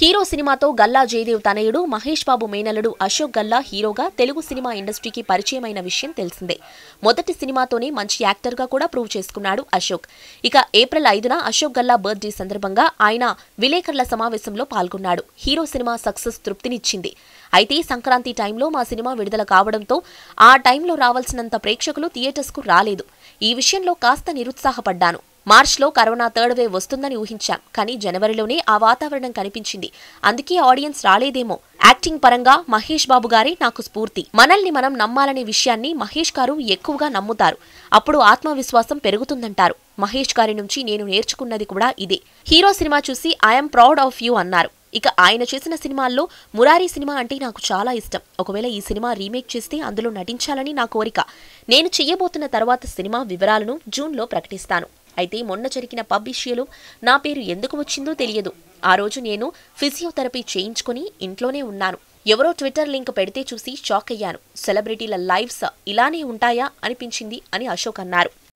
hero సినిమాతో గల్లా జయదేవ్ తనయుడు మహేష్ బాబు మేనలుడు అశోక్ గల్లా హీరోగా తెలుగు సినిమా ఇండస్ట్రీకి పరిచయమైన విషయం తెలిసిందే మొదటి సినిమాతోనే మంచి యాక్టర్గా కూడా ప్రూవ్ చేసుకున్నాడు అశోక్ ఇక ఏప్రిల్ ఐదున అశోక్ గల్లా బర్త్డే సందర్భంగా ఆయన విలేకరుల సమావేశంలో పాల్గొన్నాడు హీరో సినిమా సక్సెస్ తృప్తినిచ్చింది అయితే సంక్రాంతి టైంలో మా సినిమా విడుదల కావడంతో ఆ టైంలో రావాల్సినంత ప్రేక్షకులు థియేటర్స్కు రాలేదు ఈ విషయంలో కాస్త నిరుత్సాహపడ్డాను మార్చ్లో కరోనా థర్డ్ వేవ్ వస్తుందని ఊహించాం కానీ జనవరిలోనే ఆ వాతావరణం కనిపించింది అందుకే ఆడియన్స్ రాలేదేమో యాక్టింగ్ పరంగా మహేష్ బాబు గారే నాకు స్ఫూర్తి మనల్ని మనం నమ్మాలనే విషయాన్ని మహేష్ గారు ఎక్కువగా నమ్ముతారు అప్పుడు ఆత్మవిశ్వాసం పెరుగుతుందంటారు మహేష్ గారి నుంచి నేను నేర్చుకున్నది కూడా ఇదే హీరో సినిమా చూసి ఐఎమ్ ప్రౌడ్ ఆఫ్ యూ అన్నారు ఇక ఆయన చేసిన సినిమాల్లో మురారి సినిమా అంటే నాకు చాలా ఇష్టం ఒకవేళ ఈ సినిమా రీమేక్ చేస్తే అందులో నటించాలని నా కోరిక నేను చెయ్యబోతున్న తర్వాత సినిమా వివరాలను జూన్లో ప్రకటిస్తాను అయితే మొన్న జరిగిన పబ్ ఇష్యూలో నా పేరు ఎందుకు వచ్చిందో తెలియదు ఆ రోజు నేను ఫిజియోథెరపీ చేయించుకుని ఇంట్లోనే ఉన్నాను ఎవరో ట్విట్టర్ లింక్ పెడితే చూసి షాక్ అయ్యాను సెలబ్రిటీల లైవ్స్ ఇలానే ఉంటాయా అనిపించింది అని అశోక్ అన్నారు